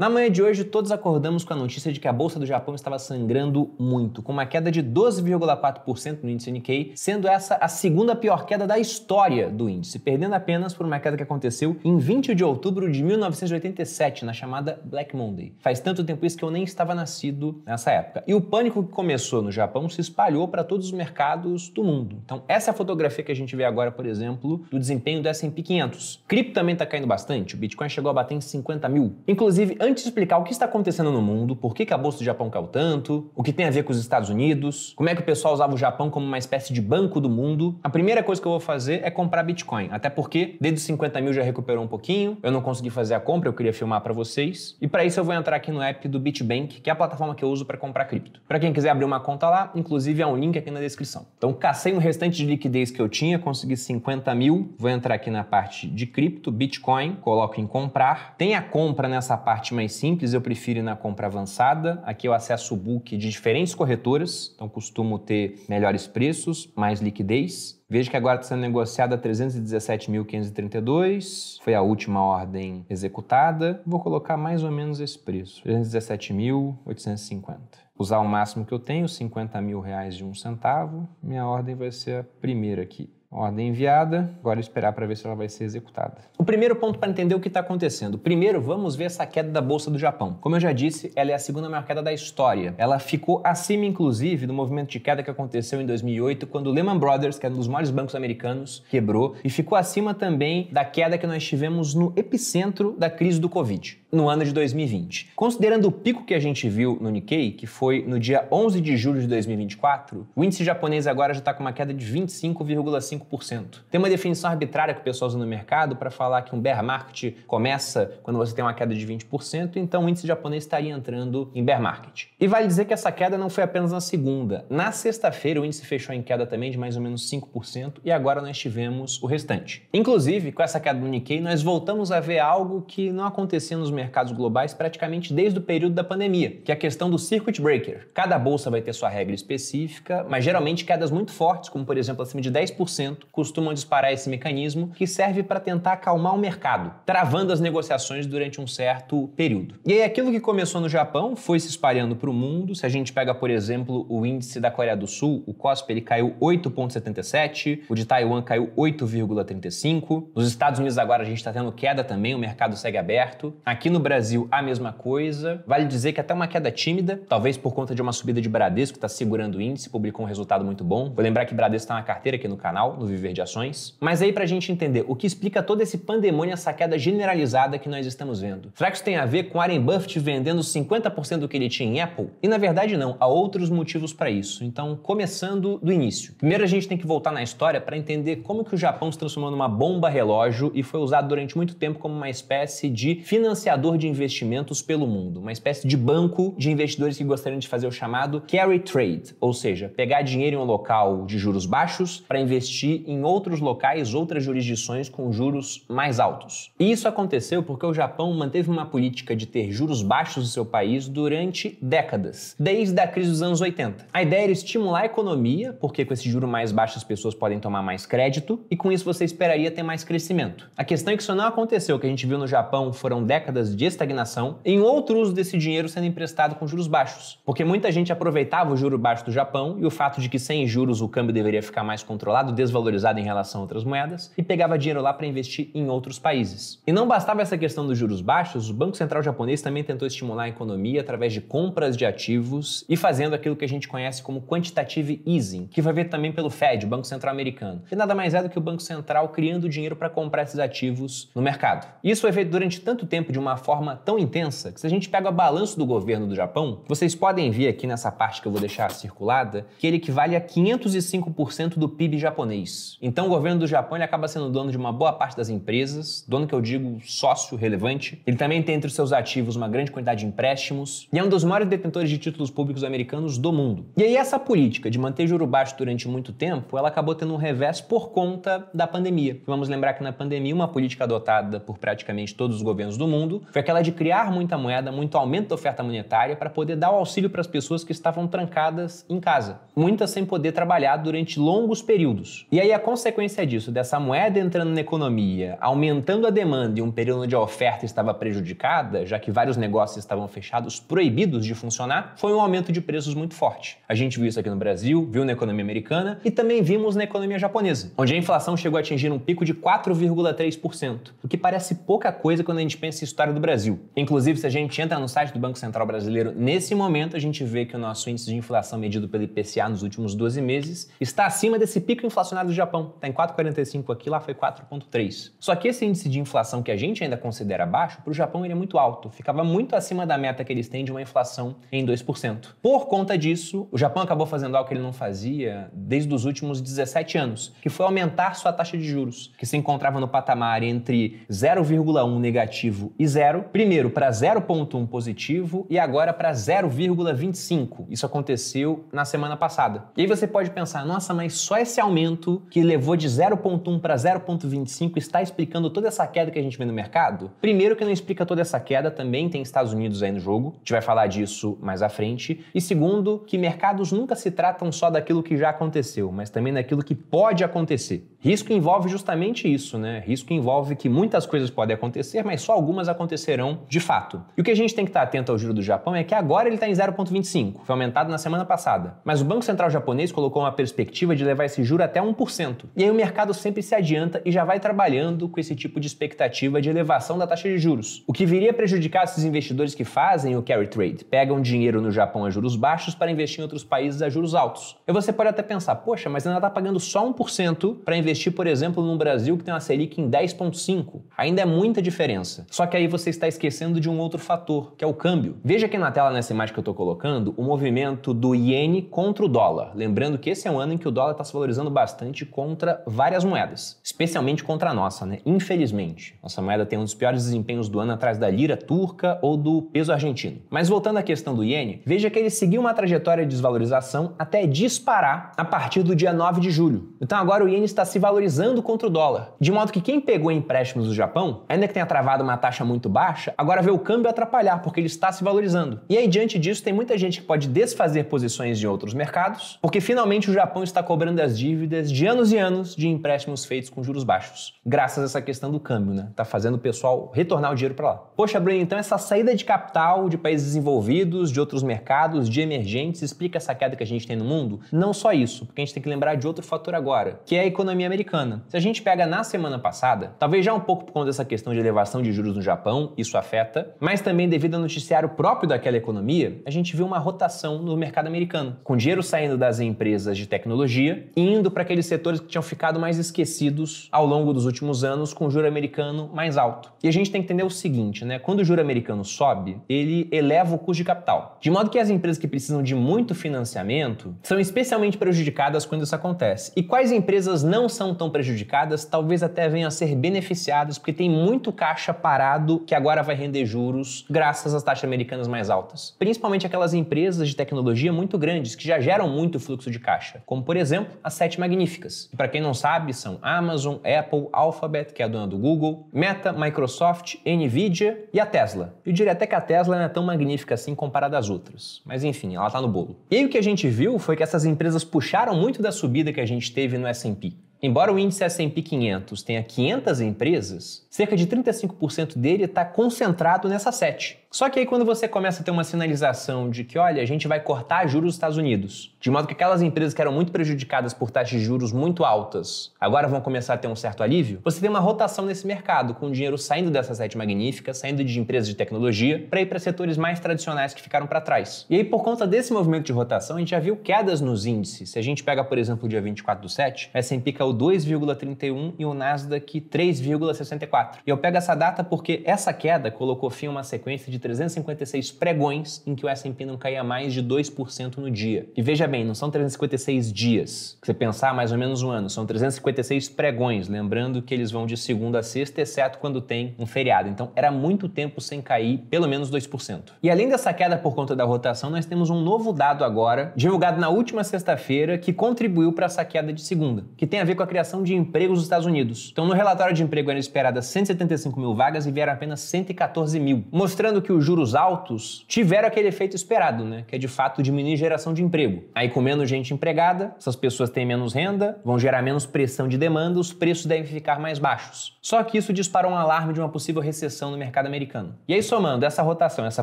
Na manhã de hoje, todos acordamos com a notícia de que a bolsa do Japão estava sangrando muito, com uma queda de 12,4% no índice Nikkei, sendo essa a segunda pior queda da história do índice, perdendo apenas por uma queda que aconteceu em 20 de outubro de 1987, na chamada Black Monday. Faz tanto tempo isso que eu nem estava nascido nessa época. E o pânico que começou no Japão se espalhou para todos os mercados do mundo. Então, essa é fotografia que a gente vê agora, por exemplo, do desempenho do S&P 500. O Cripto também está caindo bastante. O Bitcoin chegou a bater em 50 mil. Inclusive, importante explicar o que está acontecendo no mundo, por que, que a bolsa do Japão caiu tanto, o que tem a ver com os Estados Unidos, como é que o pessoal usava o Japão como uma espécie de banco do mundo. A primeira coisa que eu vou fazer é comprar Bitcoin, até porque desde os 50 mil já recuperou um pouquinho, eu não consegui fazer a compra, eu queria filmar para vocês. E para isso eu vou entrar aqui no app do Bitbank, que é a plataforma que eu uso para comprar cripto. Para quem quiser abrir uma conta lá, inclusive há é um link aqui na descrição. Então cacei o restante de liquidez que eu tinha, consegui 50 mil, vou entrar aqui na parte de cripto, Bitcoin, coloco em comprar. Tem a compra nessa parte mais simples, eu prefiro ir na compra avançada. Aqui eu acesso o book de diferentes corretoras, então costumo ter melhores preços, mais liquidez. Vejo que agora está sendo negociada a 317.532, foi a última ordem executada. Vou colocar mais ou menos esse preço, 317.850. Usar o máximo que eu tenho, 50 mil reais de um centavo. Minha ordem vai ser a primeira aqui. Ordem enviada, agora esperar para ver se ela vai ser executada. O primeiro ponto para entender o que está acontecendo. Primeiro, vamos ver essa queda da Bolsa do Japão. Como eu já disse, ela é a segunda maior queda da história. Ela ficou acima, inclusive, do movimento de queda que aconteceu em 2008, quando o Lehman Brothers, que é um dos maiores bancos americanos, quebrou, e ficou acima também da queda que nós tivemos no epicentro da crise do Covid, no ano de 2020. Considerando o pico que a gente viu no Nikkei, que foi no dia 11 de julho de 2024, o índice japonês agora já está com uma queda de 25,5%. 5%. Tem uma definição arbitrária que o pessoal usa no mercado para falar que um bear market começa quando você tem uma queda de 20%, então o índice japonês estaria entrando em bear market. E vale dizer que essa queda não foi apenas na segunda. Na sexta-feira o índice fechou em queda também de mais ou menos 5% e agora nós tivemos o restante. Inclusive, com essa queda do Nikkei, nós voltamos a ver algo que não acontecia nos mercados globais praticamente desde o período da pandemia, que é a questão do circuit breaker. Cada bolsa vai ter sua regra específica, mas geralmente quedas muito fortes, como por exemplo acima de 10% 1% costumam disparar esse mecanismo que serve para tentar acalmar o mercado, travando as negociações durante um certo período. E aí aquilo que começou no Japão foi se espalhando para o mundo. Se a gente pega, por exemplo, o índice da Coreia do Sul, o COSP, ele caiu 8,77, o de Taiwan caiu 8,35. Nos Estados Unidos agora a gente está tendo queda também, o mercado segue aberto. Aqui no Brasil a mesma coisa. Vale dizer que até uma queda tímida, talvez por conta de uma subida de Bradesco que está segurando o índice, publicou um resultado muito bom. Vou lembrar que Bradesco está na carteira aqui no canal, no Viver de Ações. Mas aí, para a gente entender o que explica todo esse pandemônio, essa queda generalizada que nós estamos vendo. Será que isso tem a ver com Warren Buffett vendendo 50% do que ele tinha em Apple? E na verdade, não. Há outros motivos para isso. Então, começando do início. Primeiro, a gente tem que voltar na história para entender como que o Japão se transformou numa bomba relógio e foi usado durante muito tempo como uma espécie de financiador de investimentos pelo mundo, uma espécie de banco de investidores que gostariam de fazer o chamado carry trade, ou seja, pegar dinheiro em um local de juros baixos para investir investir em outros locais, outras jurisdições com juros mais altos. E isso aconteceu porque o Japão manteve uma política de ter juros baixos no seu país durante décadas, desde a crise dos anos 80. A ideia era estimular a economia, porque com esse juro mais baixo as pessoas podem tomar mais crédito e com isso você esperaria ter mais crescimento. A questão é que isso não aconteceu. O que a gente viu no Japão foram décadas de estagnação em outro uso desse dinheiro sendo emprestado com juros baixos, porque muita gente aproveitava o juro baixo do Japão e o fato de que sem juros o câmbio deveria ficar mais controlado desvalorizada em relação a outras moedas e pegava dinheiro lá para investir em outros países. E não bastava essa questão dos juros baixos, o Banco Central japonês também tentou estimular a economia através de compras de ativos e fazendo aquilo que a gente conhece como quantitative easing, que vai ver também pelo Fed, o Banco Central americano. E nada mais é do que o Banco Central criando dinheiro para comprar esses ativos no mercado. E isso foi é feito durante tanto tempo de uma forma tão intensa que se a gente pega o balanço do governo do Japão, vocês podem ver aqui nessa parte que eu vou deixar circulada, que ele equivale a 505% do PIB japonês japonês. Então, o governo do Japão ele acaba sendo dono de uma boa parte das empresas, dono que eu digo sócio relevante. Ele também tem entre os seus ativos uma grande quantidade de empréstimos e é um dos maiores detentores de títulos públicos americanos do mundo. E aí, essa política de manter juro baixo durante muito tempo, ela acabou tendo um revés por conta da pandemia. Vamos lembrar que na pandemia, uma política adotada por praticamente todos os governos do mundo foi aquela de criar muita moeda, muito aumento da oferta monetária para poder dar o auxílio para as pessoas que estavam trancadas em casa, muitas sem poder trabalhar durante longos períodos. E aí a consequência disso, dessa moeda entrando na economia, aumentando a demanda e um período de oferta estava prejudicada, já que vários negócios estavam fechados, proibidos de funcionar, foi um aumento de preços muito forte. A gente viu isso aqui no Brasil, viu na economia americana e também vimos na economia japonesa, onde a inflação chegou a atingir um pico de 4,3%, o que parece pouca coisa quando a gente pensa em história do Brasil. Inclusive, se a gente entra no site do Banco Central Brasileiro, nesse momento a gente vê que o nosso índice de inflação medido pelo IPCA nos últimos 12 meses está acima desse pico inflacionário do Japão. Está em 4,45 aqui, lá foi 4,3. Só que esse índice de inflação que a gente ainda considera baixo, para o Japão ele é muito alto. Ficava muito acima da meta que eles têm de uma inflação em 2%. Por conta disso, o Japão acabou fazendo algo que ele não fazia desde os últimos 17 anos, que foi aumentar sua taxa de juros, que se encontrava no patamar entre 0,1 negativo e zero. Primeiro para 0,1 positivo e agora para 0,25. Isso aconteceu na semana passada. E aí você pode pensar, nossa, mas só esse aumento que levou de 0,1 para 0,25 está explicando toda essa queda que a gente vê no mercado? Primeiro, que não explica toda essa queda, também tem Estados Unidos aí no jogo, a gente vai falar disso mais à frente. E segundo, que mercados nunca se tratam só daquilo que já aconteceu, mas também daquilo que pode acontecer. Risco envolve justamente isso, né? Risco envolve que muitas coisas podem acontecer, mas só algumas acontecerão de fato. E o que a gente tem que estar atento ao juro do Japão é que agora ele está em 0,25, foi aumentado na semana passada. Mas o Banco Central japonês colocou uma perspectiva de levar esse juro até 1 1%. E aí o mercado sempre se adianta e já vai trabalhando com esse tipo de expectativa de elevação da taxa de juros, o que viria a prejudicar esses investidores que fazem o carry trade, pegam dinheiro no Japão a juros baixos para investir em outros países a juros altos. E você pode até pensar, poxa, mas ainda está pagando só 1% para investir, por exemplo, no Brasil que tem uma Selic em 10,5%. Ainda é muita diferença. Só que aí você está esquecendo de um outro fator, que é o câmbio. Veja aqui na tela, nessa imagem que eu estou colocando, o movimento do iene contra o dólar. Lembrando que esse é um ano em que o dólar está se valorizando bastante bastante contra várias moedas, especialmente contra a nossa, né? Infelizmente. Nossa moeda tem um dos piores desempenhos do ano atrás da lira turca ou do peso argentino. Mas voltando à questão do iene, veja que ele seguiu uma trajetória de desvalorização até disparar a partir do dia 9 de julho. Então agora o iene está se valorizando contra o dólar, de modo que quem pegou empréstimos do Japão, ainda que tenha travado uma taxa muito baixa, agora vê o câmbio atrapalhar porque ele está se valorizando. E aí diante disso tem muita gente que pode desfazer posições de outros mercados, porque finalmente o Japão está cobrando as dívidas de de anos e anos de empréstimos feitos com juros baixos. Graças a essa questão do câmbio, né? Tá fazendo o pessoal retornar o dinheiro para lá. Poxa, Bruno, então essa saída de capital de países desenvolvidos, de outros mercados, de emergentes, explica essa queda que a gente tem no mundo? Não só isso, porque a gente tem que lembrar de outro fator agora, que é a economia americana. Se a gente pega na semana passada, talvez já um pouco por conta dessa questão de elevação de juros no Japão, isso afeta, mas também devido ao noticiário próprio daquela economia, a gente viu uma rotação no mercado americano, com dinheiro saindo das empresas de tecnologia, indo para aqueles setores que tinham ficado mais esquecidos ao longo dos últimos anos com o juro americano mais alto. E a gente tem que entender o seguinte, né? Quando o juro americano sobe, ele eleva o custo de capital. De modo que as empresas que precisam de muito financiamento são especialmente prejudicadas quando isso acontece. E quais empresas não são tão prejudicadas, talvez até venham a ser beneficiadas, porque tem muito caixa parado que agora vai render juros graças às taxas americanas mais altas. Principalmente aquelas empresas de tecnologia muito grandes que já geram muito fluxo de caixa, como por exemplo a Sete Magnífica magníficas. Para quem não sabe, são Amazon, Apple, Alphabet, que é a dona do Google, Meta, Microsoft, Nvidia e a Tesla. Eu diria até que a Tesla não é tão magnífica assim comparada às outras, mas enfim, ela está no bolo. E aí o que a gente viu foi que essas empresas puxaram muito da subida que a gente teve no S&P. Embora o índice S&P 500 tenha 500 empresas, cerca de 35% dele está concentrado nessa sete. Só que aí quando você começa a ter uma sinalização de que, olha, a gente vai cortar juros dos Estados Unidos, de modo que aquelas empresas que eram muito prejudicadas por taxas de juros muito altas, agora vão começar a ter um certo alívio, você tem uma rotação nesse mercado, com o dinheiro saindo dessa sete magnífica, saindo de empresas de tecnologia, para ir para setores mais tradicionais que ficaram para trás. E aí por conta desse movimento de rotação, a gente já viu quedas nos índices. Se a gente pega, por exemplo, o dia 24 do 7, o S&P caiu 2,31 e o Nasdaq 3,64. E eu pego essa data porque essa queda colocou fim a uma sequência de 356 pregões em que o S&P não caía mais de 2% no dia. E veja bem, não são 356 dias, que você pensar mais ou menos um ano, são 356 pregões, lembrando que eles vão de segunda a sexta, exceto quando tem um feriado. Então era muito tempo sem cair pelo menos 2%. E além dessa queda por conta da rotação, nós temos um novo dado agora, divulgado na última sexta-feira, que contribuiu para essa queda de segunda, que tem a ver com a criação de empregos nos Estados Unidos. Então no relatório de emprego eram esperadas 175 mil vagas e vieram apenas 114 mil, mostrando que que os juros altos tiveram aquele efeito esperado, né? Que é de fato diminuir a geração de emprego. Aí com menos gente empregada, essas pessoas têm menos renda, vão gerar menos pressão de demanda, os preços devem ficar mais baixos. Só que isso disparou um alarme de uma possível recessão no mercado americano. E aí somando essa rotação, essa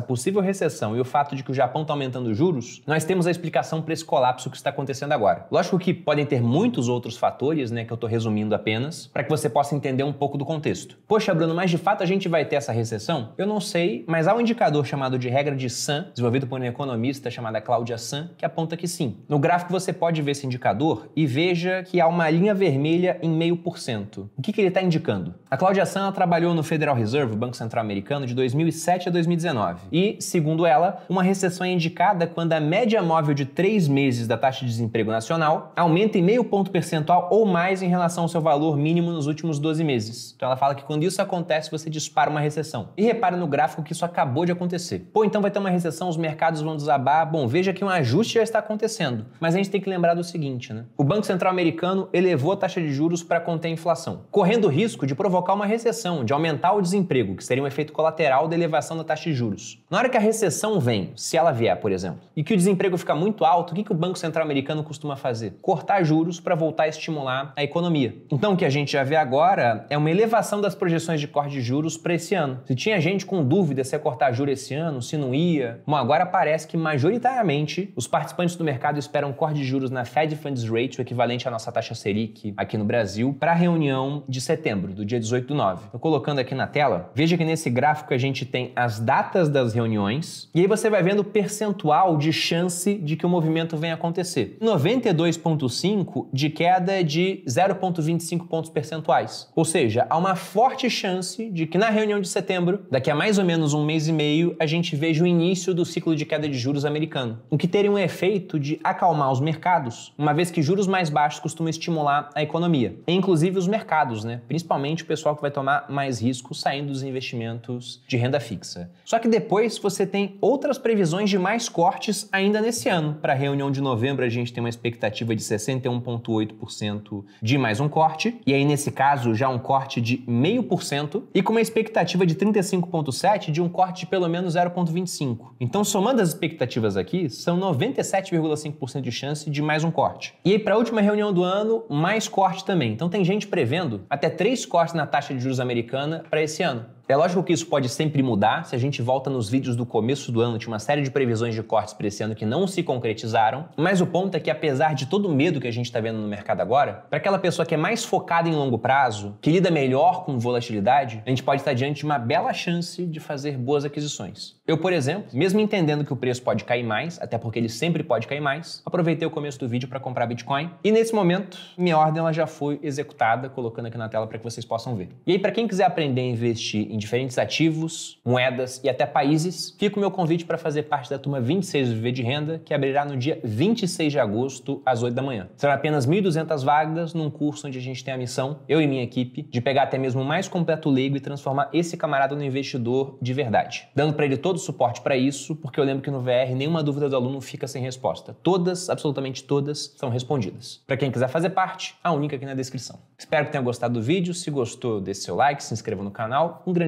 possível recessão e o fato de que o Japão está aumentando os juros, nós temos a explicação para esse colapso que está acontecendo agora. Lógico que podem ter muitos outros fatores, né, que eu estou resumindo apenas, para que você possa entender um pouco do contexto. Poxa, Bruno, mas de fato a gente vai ter essa recessão? Eu não sei, mas há um indicador chamado de regra de San, desenvolvido por uma economista chamada Cláudia San, que aponta que sim. No gráfico você pode ver esse indicador e veja que há uma linha vermelha em meio por cento. O que, que ele está indicando? A Cláudia San trabalhou no Federal Reserve, Banco Central Americano, de 2007 a 2019. E, segundo ela, uma recessão é indicada quando a média móvel de três meses da taxa de desemprego nacional aumenta em meio ponto percentual ou mais em relação ao seu valor mínimo nos últimos 12 meses. Então ela fala que quando isso acontece, você dispara uma recessão. E repare no gráfico que isso acabou acabou de acontecer. Pô, então vai ter uma recessão, os mercados vão desabar. Bom, veja que um ajuste já está acontecendo. Mas a gente tem que lembrar do seguinte, né? O Banco Central americano elevou a taxa de juros para conter a inflação, correndo o risco de provocar uma recessão, de aumentar o desemprego, que seria um efeito colateral da elevação da taxa de juros. Na hora que a recessão vem, se ela vier, por exemplo, e que o desemprego fica muito alto, o que, que o Banco Central americano costuma fazer? Cortar juros para voltar a estimular a economia. Então, o que a gente já vê agora é uma elevação das projeções de corte de juros para esse ano. Se tinha gente com dúvida se é cortar cortar juro esse ano, se não ia. Bom, agora parece que majoritariamente os participantes do mercado esperam corte de juros na Fed Funds Rate, o equivalente à nossa taxa Selic aqui no Brasil, para a reunião de setembro, do dia 18 do 9. Estou colocando aqui na tela. Veja que nesse gráfico a gente tem as datas das reuniões e aí você vai vendo o percentual de chance de que o movimento venha acontecer. 92,5 de queda de 0,25 pontos percentuais. Ou seja, há uma forte chance de que na reunião de setembro, daqui a mais ou menos um mês e meio, a gente veja o início do ciclo de queda de juros americano, o que teria um efeito de acalmar os mercados, uma vez que juros mais baixos costumam estimular a economia, e inclusive os mercados, né? principalmente o pessoal que vai tomar mais risco saindo dos investimentos de renda fixa. Só que depois você tem outras previsões de mais cortes ainda nesse ano. Para a reunião de novembro, a gente tem uma expectativa de 61,8% de mais um corte, e aí nesse caso já um corte de 0,5%, e com uma expectativa de 35,7% de um corte corte de pelo menos 0,25. Então, somando as expectativas aqui, são 97,5% de chance de mais um corte. E aí, para a última reunião do ano, mais corte também. Então, tem gente prevendo até três cortes na taxa de juros americana para esse ano. É lógico que isso pode sempre mudar. Se a gente volta nos vídeos do começo do ano, tinha uma série de previsões de cortes para esse ano que não se concretizaram. Mas o ponto é que, apesar de todo o medo que a gente está vendo no mercado agora, para aquela pessoa que é mais focada em longo prazo, que lida melhor com volatilidade, a gente pode estar diante de uma bela chance de fazer boas aquisições. Eu, por exemplo, mesmo entendendo que o preço pode cair mais, até porque ele sempre pode cair mais, aproveitei o começo do vídeo para comprar Bitcoin e nesse momento minha ordem ela já foi executada, colocando aqui na tela para que vocês possam ver. E aí, para quem quiser aprender a investir em em diferentes ativos, moedas e até países, fica o meu convite para fazer parte da turma 26 do Viver de Renda, que abrirá no dia 26 de agosto, às 8 da manhã. Serão apenas 1.200 vagas num curso onde a gente tem a missão, eu e minha equipe, de pegar até mesmo o mais completo leigo e transformar esse camarada no investidor de verdade, dando para ele todo o suporte para isso, porque eu lembro que no VR nenhuma dúvida do aluno fica sem resposta. Todas, absolutamente todas, são respondidas. Para quem quiser fazer parte, a única aqui na descrição. Espero que tenha gostado do vídeo. Se gostou, dê seu like, se inscreva no canal. Um grande